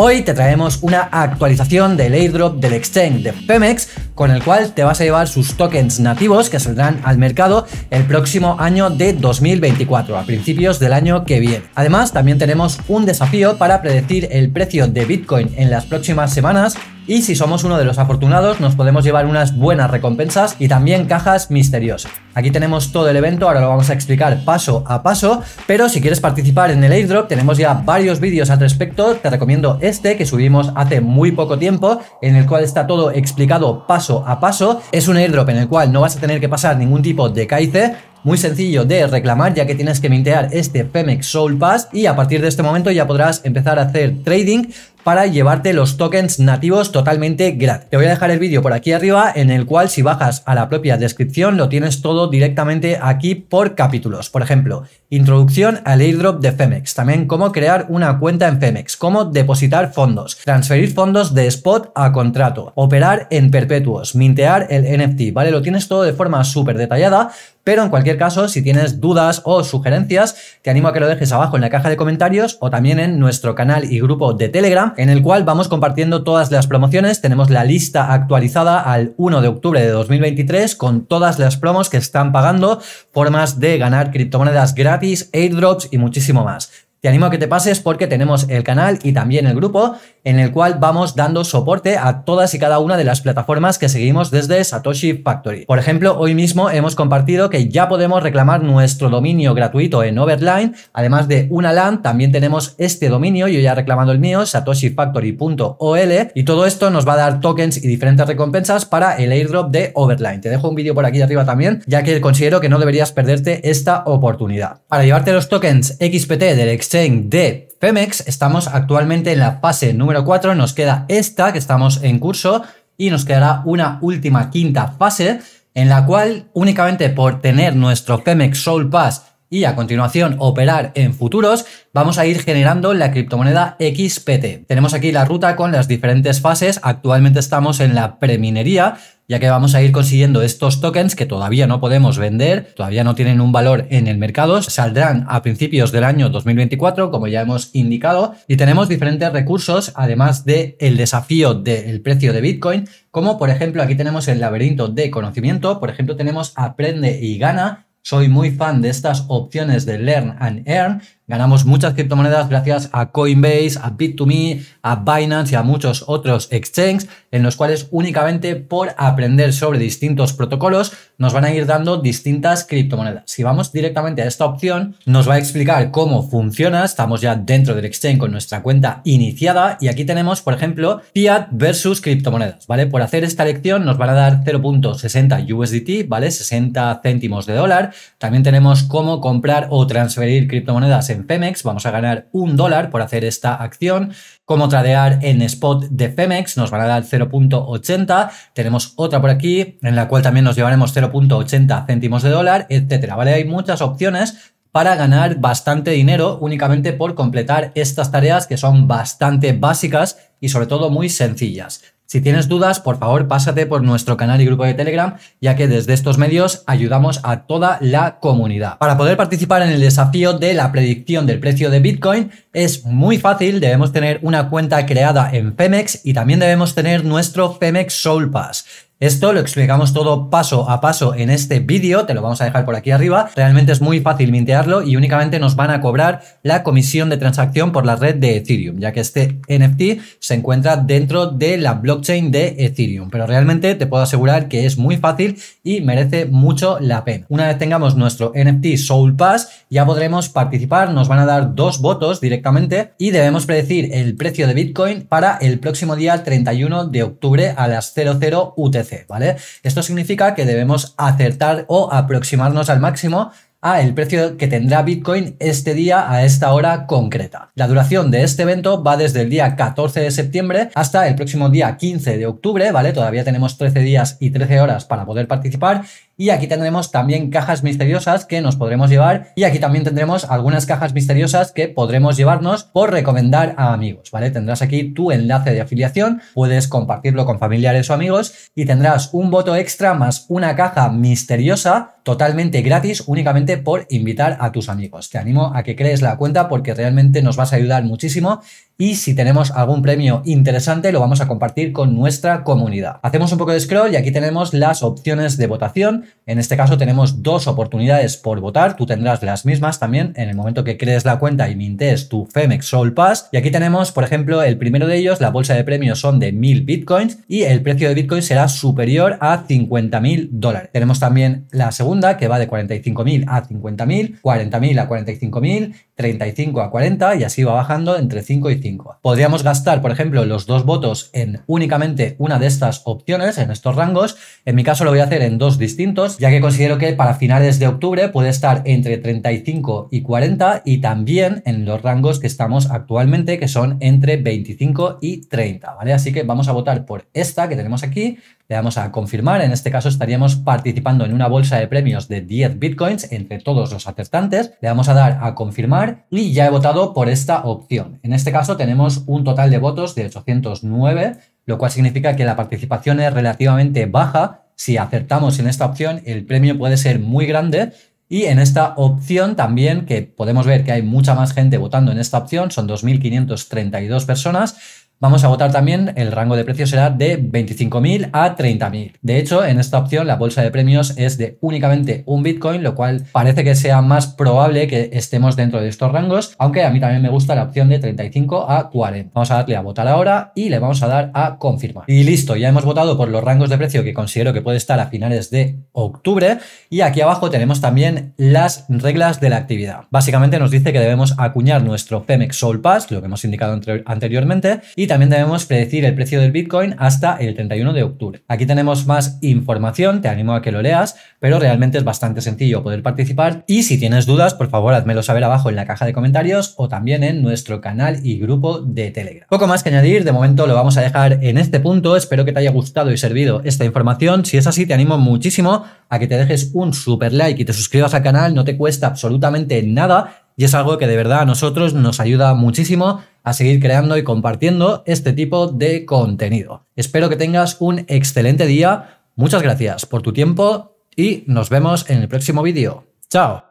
Hoy te traemos una actualización del airdrop del exchange de Pemex, con el cual te vas a llevar sus tokens nativos que saldrán al mercado el próximo año de 2024, a principios del año que viene. Además, también tenemos un desafío para predecir el precio de Bitcoin en las próximas semanas y si somos uno de los afortunados, nos podemos llevar unas buenas recompensas y también cajas misteriosas. Aquí tenemos todo el evento, ahora lo vamos a explicar paso a paso, pero si quieres participar en el airdrop, tenemos ya varios vídeos al respecto, te recomiendo este que subimos hace muy poco tiempo, en el cual está todo explicado paso a paso. Es un airdrop en el cual no vas a tener que pasar ningún tipo de caice, muy sencillo de reclamar ya que tienes que mintear este Pemex Soul Pass y a partir de este momento ya podrás empezar a hacer trading para llevarte los tokens nativos totalmente gratis. Te voy a dejar el vídeo por aquí arriba en el cual si bajas a la propia descripción lo tienes todo directamente aquí por capítulos. Por ejemplo, introducción al airdrop de Femex, también cómo crear una cuenta en Femex, cómo depositar fondos, transferir fondos de spot a contrato, operar en perpetuos, mintear el NFT, ¿vale? Lo tienes todo de forma súper detallada, pero en cualquier caso, si tienes dudas o sugerencias, te animo a que lo dejes abajo en la caja de comentarios o también en nuestro canal y grupo de Telegram, en el cual vamos compartiendo todas las promociones. Tenemos la lista actualizada al 1 de octubre de 2023 con todas las promos que están pagando, formas de ganar criptomonedas gratis, airdrops y muchísimo más. Te animo a que te pases porque tenemos el canal y también el grupo en el cual vamos dando soporte a todas y cada una de las plataformas que seguimos desde Satoshi Factory. Por ejemplo, hoy mismo hemos compartido que ya podemos reclamar nuestro dominio gratuito en Overline, además de una LAN, también tenemos este dominio, yo ya reclamando el mío, satoshifactory.ol y todo esto nos va a dar tokens y diferentes recompensas para el airdrop de Overline. Te dejo un vídeo por aquí arriba también, ya que considero que no deberías perderte esta oportunidad. Para llevarte los tokens XPT del de Femex. Estamos actualmente en la fase número 4. Nos queda esta que estamos en curso y nos quedará una última quinta fase en la cual únicamente por tener nuestro Femex Soul Pass y a continuación operar en futuros, vamos a ir generando la criptomoneda XPT. Tenemos aquí la ruta con las diferentes fases, actualmente estamos en la preminería, ya que vamos a ir consiguiendo estos tokens que todavía no podemos vender, todavía no tienen un valor en el mercado, saldrán a principios del año 2024, como ya hemos indicado, y tenemos diferentes recursos, además del el desafío del precio de Bitcoin, como por ejemplo aquí tenemos el laberinto de conocimiento, por ejemplo tenemos aprende y gana, soy muy fan de estas opciones de Learn and Earn, Ganamos muchas criptomonedas gracias a Coinbase, a Bit2Me, a Binance y a muchos otros exchanges en los cuales únicamente por aprender sobre distintos protocolos nos van a ir dando distintas criptomonedas. Si vamos directamente a esta opción, nos va a explicar cómo funciona. Estamos ya dentro del exchange con nuestra cuenta iniciada y aquí tenemos, por ejemplo, fiat versus criptomonedas, ¿vale? Por hacer esta elección nos van a dar 0.60 USDT, ¿vale? 60 céntimos de dólar. También tenemos cómo comprar o transferir criptomonedas en FEMEX, vamos a ganar un dólar por hacer esta acción. Como tradear en spot de femex nos van a dar 0.80. Tenemos otra por aquí, en la cual también nos llevaremos 0.80 céntimos de dólar, etcétera. ¿vale? Hay muchas opciones para ganar bastante dinero únicamente por completar estas tareas que son bastante básicas y sobre todo muy sencillas. Si tienes dudas, por favor, pásate por nuestro canal y grupo de Telegram, ya que desde estos medios ayudamos a toda la comunidad. Para poder participar en el desafío de la predicción del precio de Bitcoin es muy fácil, debemos tener una cuenta creada en Femex y también debemos tener nuestro Femex Soul Pass. Esto lo explicamos todo paso a paso en este vídeo, te lo vamos a dejar por aquí arriba. Realmente es muy fácil mintearlo y únicamente nos van a cobrar la comisión de transacción por la red de Ethereum, ya que este NFT se encuentra dentro de la blockchain de Ethereum. Pero realmente te puedo asegurar que es muy fácil y merece mucho la pena. Una vez tengamos nuestro NFT Soul Pass, ya podremos participar, nos van a dar dos votos directamente y debemos predecir el precio de Bitcoin para el próximo día 31 de octubre a las 00 UTC. ¿vale? Esto significa que debemos acertar o aproximarnos al máximo a el precio que tendrá Bitcoin este día a esta hora concreta. La duración de este evento va desde el día 14 de septiembre hasta el próximo día 15 de octubre, ¿vale? Todavía tenemos 13 días y 13 horas para poder participar y aquí tendremos también cajas misteriosas que nos podremos llevar. Y aquí también tendremos algunas cajas misteriosas que podremos llevarnos por recomendar a amigos, ¿vale? Tendrás aquí tu enlace de afiliación, puedes compartirlo con familiares o amigos y tendrás un voto extra más una caja misteriosa totalmente gratis únicamente por invitar a tus amigos. Te animo a que crees la cuenta porque realmente nos vas a ayudar muchísimo y si tenemos algún premio interesante lo vamos a compartir con nuestra comunidad. Hacemos un poco de scroll y aquí tenemos las opciones de votación. En este caso tenemos dos oportunidades por votar, tú tendrás las mismas también en el momento que crees la cuenta y mintes tu Femex Soul Pass. Y aquí tenemos, por ejemplo, el primero de ellos, la bolsa de premios son de 1000 bitcoins y el precio de bitcoin será superior a 50.000 dólares. Tenemos también la segunda que va de 45.000 a 50.000, 40.000 a 45.000, 35 a 40 y así va bajando entre 5 y Podríamos gastar, por ejemplo, los dos votos en únicamente una de estas opciones, en estos rangos. En mi caso lo voy a hacer en dos distintos, ya que considero que para finales de octubre puede estar entre 35 y 40 y también en los rangos que estamos actualmente, que son entre 25 y 30, ¿vale? Así que vamos a votar por esta que tenemos aquí, le damos a confirmar. En este caso estaríamos participando en una bolsa de premios de 10 bitcoins entre todos los acertantes. Le vamos a dar a confirmar y ya he votado por esta opción. En este caso tenemos un total de votos de 809, lo cual significa que la participación es relativamente baja. Si acertamos en esta opción, el premio puede ser muy grande, y en esta opción también, que podemos ver que hay mucha más gente votando en esta opción, son 2.532 personas, Vamos a votar también, el rango de precios será de 25.000 a 30.000. De hecho, en esta opción la bolsa de premios es de únicamente un Bitcoin, lo cual parece que sea más probable que estemos dentro de estos rangos, aunque a mí también me gusta la opción de 35 a 40. Vamos a darle a votar ahora y le vamos a dar a confirmar. Y listo, ya hemos votado por los rangos de precio que considero que puede estar a finales de octubre y aquí abajo tenemos también las reglas de la actividad. Básicamente nos dice que debemos acuñar nuestro Femex Soul Pass, lo que hemos indicado anteriormente, y también debemos predecir el precio del Bitcoin hasta el 31 de octubre. Aquí tenemos más información, te animo a que lo leas, pero realmente es bastante sencillo poder participar y si tienes dudas, por favor, házmelo saber abajo en la caja de comentarios o también en nuestro canal y grupo de Telegram. Poco más que añadir, de momento lo vamos a dejar en este punto, espero que te haya gustado y servido esta información, si es así te animo muchísimo a que te dejes un super like y te suscribas al canal, no te cuesta absolutamente nada y es algo que de verdad a nosotros nos ayuda muchísimo a seguir creando y compartiendo este tipo de contenido. Espero que tengas un excelente día, muchas gracias por tu tiempo y nos vemos en el próximo vídeo. ¡Chao!